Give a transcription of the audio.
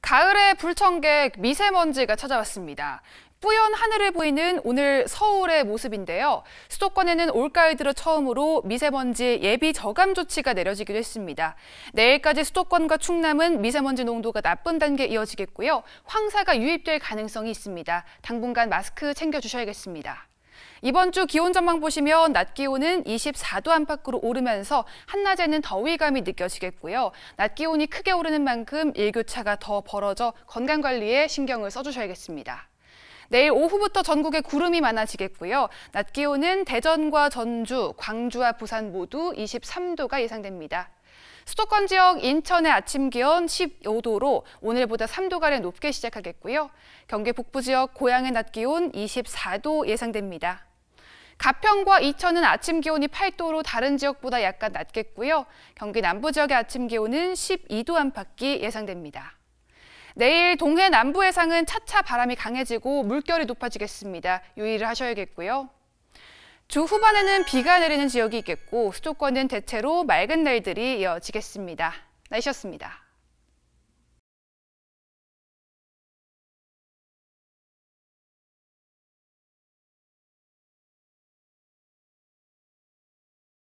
가을의 불청객 미세먼지가 찾아왔습니다. 뿌연 하늘을 보이는 오늘 서울의 모습인데요. 수도권에는 올가을 들어 처음으로 미세먼지 예비 저감 조치가 내려지기도 했습니다. 내일까지 수도권과 충남은 미세먼지 농도가 나쁜 단계 이어지겠고요. 황사가 유입될 가능성이 있습니다. 당분간 마스크 챙겨주셔야겠습니다. 이번 주 기온 전망 보시면 낮 기온은 24도 안팎으로 오르면서 한낮에는 더위감이 느껴지겠고요. 낮 기온이 크게 오르는 만큼 일교차가 더 벌어져 건강 관리에 신경을 써주셔야겠습니다. 내일 오후부터 전국에 구름이 많아지겠고요. 낮 기온은 대전과 전주, 광주와 부산 모두 23도가 예상됩니다. 수도권 지역 인천의 아침 기온 15도로 오늘보다 3도가량 높게 시작하겠고요. 경기 북부 지역 고양의 낮 기온 24도 예상됩니다. 가평과 이천은 아침 기온이 8도로 다른 지역보다 약간 낮겠고요. 경기 남부 지역의 아침 기온은 12도 안팎이 예상됩니다. 내일 동해 남부 해상은 차차 바람이 강해지고 물결이 높아지겠습니다. 유의를 하셔야겠고요. 주 후반에는 비가 내리는 지역이 있겠고 수도권은 대체로 맑은 날들이 이어지겠습니다. 날씨였습니다.